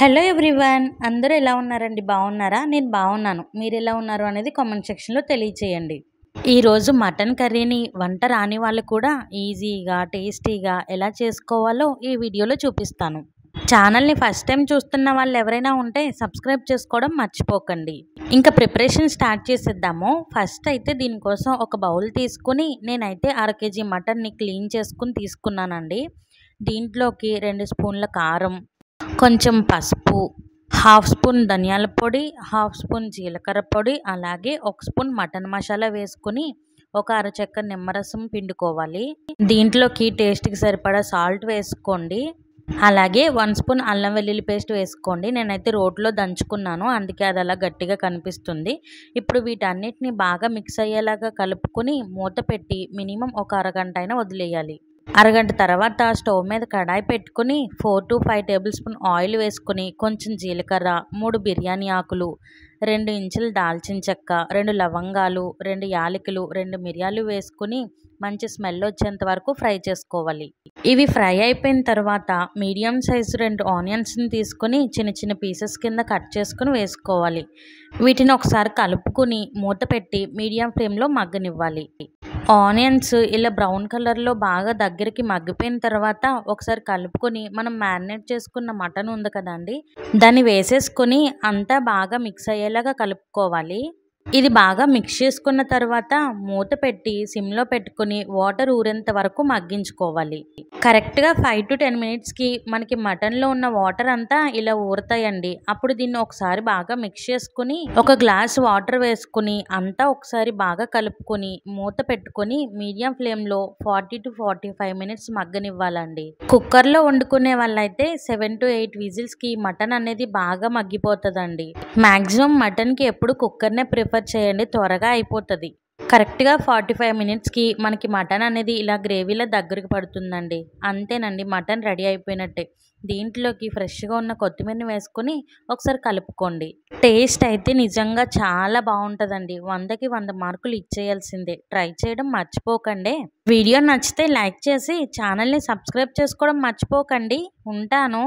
hello everyone అందరూ ఎలా ఉన్నారండి బాగున్నారా నేను బాగున్నాను మీరు ఎలా ఉన్నారు అనేది కామెంట్ సెక్షన్లో తెలియచేయండి ఈరోజు మటన్ కర్రీని వంట రాని వాళ్ళు కూడా ఈజీగా టేస్టీగా ఎలా చేసుకోవాలో ఈ వీడియోలో చూపిస్తాను ఛానల్ని ఫస్ట్ టైం చూస్తున్న వాళ్ళు ఎవరైనా ఉంటే సబ్స్క్రైబ్ చేసుకోవడం మర్చిపోకండి ఇంకా ప్రిపరేషన్ స్టార్ట్ చేసేద్దాము ఫస్ట్ అయితే దీనికోసం ఒక బౌల్ తీసుకుని నేనైతే అర కేజీ మటన్ని క్లీన్ చేసుకుని తీసుకున్నానండి దీంట్లోకి రెండు స్పూన్ల కారం కొంచెం పసుపు హాఫ్ స్పూన్ ధనియాల పొడి హాఫ్ స్పూన్ జీలకర్ర పొడి అలాగే ఒక స్పూన్ మటన్ మసాలా వేసుకుని ఒక అరచక్క నిమ్మరసం పిండుకోవాలి దీంట్లోకి టేస్ట్కి సరిపడా సాల్ట్ వేసుకోండి అలాగే వన్ స్పూన్ అల్లం వెల్లుల్లి పేస్ట్ వేసుకోండి నేనైతే రోడ్లో దంచుకున్నాను అందుకే అది అలా గట్టిగా కనిపిస్తుంది ఇప్పుడు వీటన్నిటిని బాగా మిక్స్ అయ్యేలాగా కలుపుకొని మూత పెట్టి మినిమం ఒక అరగంట అయినా వదిలేయాలి అరగంట తర్వాత స్టవ్ మీద కడాయి పెట్టుకుని four to five tablespoon oil వేసుకుని కొంచెం జీలకర్ర మూడు బిర్యానీ ఆకులు రెండు ఇంచులు దాల్చిన చెక్క రెండు లవంగాలు రెండు యాలకులు రెండు మిరియాలు వేసుకుని మంచి స్మెల్ వచ్చేంత వరకు ఫ్రై చేసుకోవాలి ఇవి ఫ్రై అయిపోయిన తర్వాత మీడియం సైజు రెండు ఆనియన్స్ని తీసుకుని చిన్న చిన్న పీసెస్ కింద కట్ చేసుకుని వేసుకోవాలి వీటిని ఒకసారి కలుపుకుని మూత పెట్టి మీడియం ఫ్లేమ్లో మగ్గనివ్వాలి ఆనియన్స్ ఇలా బ్రౌన్ కలర్లో బాగా దగ్గరికి మగ్గిపోయిన తర్వాత ఒకసారి కలుపుకొని మనం మ్యారినేట్ చేసుకున్న మటన్ ఉంది కదండి దాన్ని వేసేసుకొని అంతా బాగా మిక్స్ అయ్యేలాగా కలుపుకోవాలి ఇది బాగా మిక్స్ చేసుకున్న తర్వాత మూత పెట్టి సిమ్లో పెట్టుకుని వాటర్ ఊరేంత వరకు మగ్గించుకోవాలి కరెక్ట్గా ఫైవ్ టు టెన్ మినిట్స్కి మనకి మటన్లో ఉన్న వాటర్ అంతా ఇలా ఊరుతాయండి అప్పుడు దీన్ని ఒకసారి బాగా మిక్స్ చేసుకుని ఒక గ్లాస్ వాటర్ వేసుకుని అంతా ఒకసారి బాగా కలుపుకొని మూత పెట్టుకొని మీడియం ఫ్లేమ్లో forty to forty five minutes మగ్గనివ్వాలండి కుక్కర్లో వండుకునే వాళ్ళైతే సెవెన్ టు ఎయిట్ విజిల్స్కి మటన్ అనేది బాగా మగ్గిపోతుందండి మ్యాక్సిమం మటన్కి ఎప్పుడు కుక్కర్నే ప్రిఫర్ ట్రాన్స్ఫర్ చేయండి త్వరగా అయిపోతుంది కరెక్ట్గా ఫార్టీ ఫైవ్ మినిట్స్కి మనకి మటన్ అనేది ఇలా గ్రేవీలో దగ్గరికి పడుతుందండి అంతేనండి మటన్ రెడీ అయిపోయినట్టే దీంట్లోకి ఫ్రెష్గా ఉన్న కొత్తిమీరని వేసుకొని ఒకసారి కలుపుకోండి టేస్ట్ అయితే నిజంగా చాలా బాగుంటుందండి వందకి వంద మార్కులు ఇచ్చేయాల్సిందే ట్రై చేయడం మర్చిపోకండి వీడియో నచ్చితే లైక్ చేసి ఛానల్ని సబ్స్క్రైబ్ చేసుకోవడం మర్చిపోకండి ఉంటాను